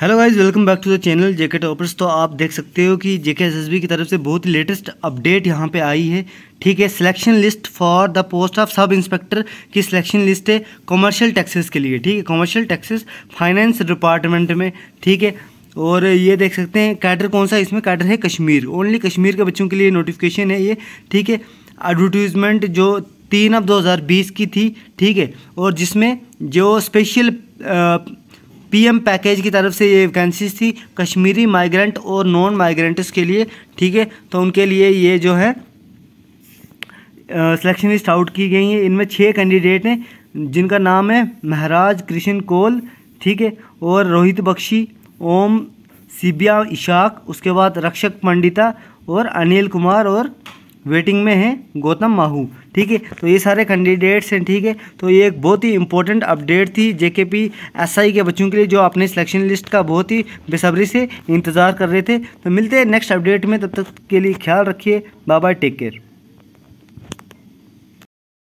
hello guys welcome back to the channel JK toppers तो आप देख सकते हो कि जेके एस की तरफ से बहुत ही लेटेस्ट अपडेट यहां पे आई है ठीक है selection list for the post of sub inspector की सिलेक्शन लिस्ट है कॉमर्शियल टैक्सेस के लिए ठीक है कॉमर्शियल टैक्सेस फाइनेंस डिपार्टमेंट में ठीक है और ये देख सकते हैं कैटर कौन सा इसमें कैटर है कश्मीर ओनली कश्मीर के बच्चों के लिए नोटिफिकेशन है ये ठीक है एडवर्टीजमेंट जो तीन अब दो की थी ठीक है और जिसमें जो स्पेशल पीएम पैकेज की तरफ से ये वैकेंसीज थी कश्मीरी माइग्रेंट और नॉन माइग्रेंट्स के लिए ठीक है तो उनके लिए ये जो है सिलेक्शन लिस्ट आउट की गई है इनमें छः कैंडिडेट हैं जिनका नाम है महराज कृष्ण कोल ठीक है और रोहित बख्शी ओम सिबिया इशाक उसके बाद रक्षक पंडिता और अनिल कुमार और वेटिंग में है गौतम माहू ठीक है तो ये सारे कैंडिडेट्स हैं ठीक है तो ये एक बहुत ही इंपॉर्टेंट अपडेट थी जेकेपी एसआई के बच्चों के लिए जो अपने सिलेक्शन लिस्ट का बहुत ही बेसब्री से इंतज़ार कर रहे थे तो मिलते हैं नेक्स्ट अपडेट में तब तक के लिए ख्याल रखिए बाय बाय टेक केयर